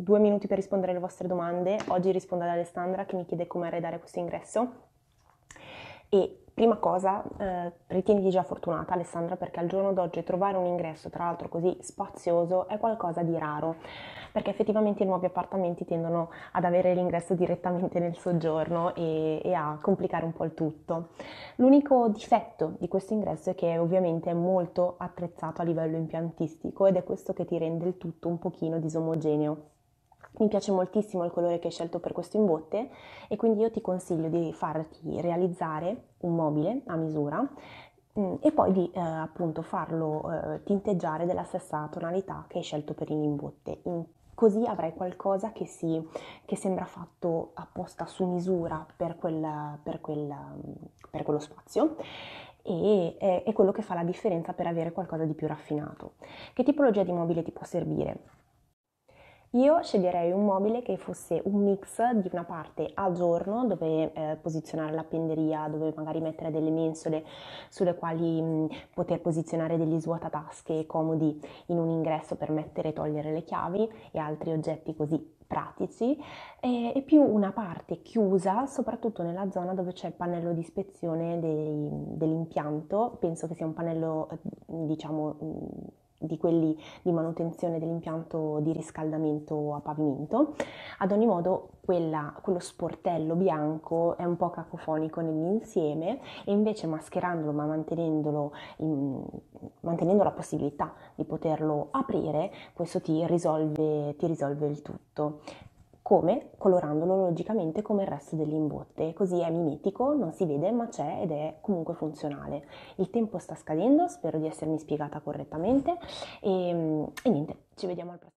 due minuti per rispondere alle vostre domande. Oggi rispondo ad Alessandra che mi chiede come arredare questo ingresso. E prima cosa, eh, ritieniti già fortunata Alessandra perché al giorno d'oggi trovare un ingresso, tra l'altro così spazioso, è qualcosa di raro, perché effettivamente i nuovi appartamenti tendono ad avere l'ingresso direttamente nel soggiorno e, e a complicare un po' il tutto. L'unico difetto di questo ingresso è che ovviamente è molto attrezzato a livello impiantistico ed è questo che ti rende il tutto un pochino disomogeneo. Mi piace moltissimo il colore che hai scelto per questo imbotte e quindi io ti consiglio di farti realizzare un mobile a misura mm, e poi di eh, appunto farlo eh, tinteggiare della stessa tonalità che hai scelto per l'imbotte. In, così avrai qualcosa che, si, che, sembra fatto apposta su misura per, quel, per, quel, mm, per quello spazio e è, è quello che fa la differenza per avere qualcosa di più raffinato. Che tipologia di mobile ti può servire? Io sceglierei un mobile che fosse un mix di una parte a giorno dove eh, posizionare la penderia, dove magari mettere delle mensole sulle quali mh, poter posizionare degli svuotatasche comodi in un ingresso per mettere e togliere le chiavi e altri oggetti così pratici e, e più una parte chiusa soprattutto nella zona dove c'è il pannello di ispezione dei, dell'impianto penso che sia un pannello eh, diciamo di quelli di manutenzione dell'impianto di riscaldamento a pavimento. Ad ogni modo, quella, quello sportello bianco è un po' cacofonico nell'insieme e invece mascherandolo ma mantenendolo in, mantenendo la possibilità di poterlo aprire, questo ti risolve, ti risolve il tutto come colorandolo logicamente come il resto dell'imbotte, così è mimetico, non si vede ma c'è ed è comunque funzionale. Il tempo sta scadendo, spero di essermi spiegata correttamente e, ehm, e niente, ci vediamo al prossimo.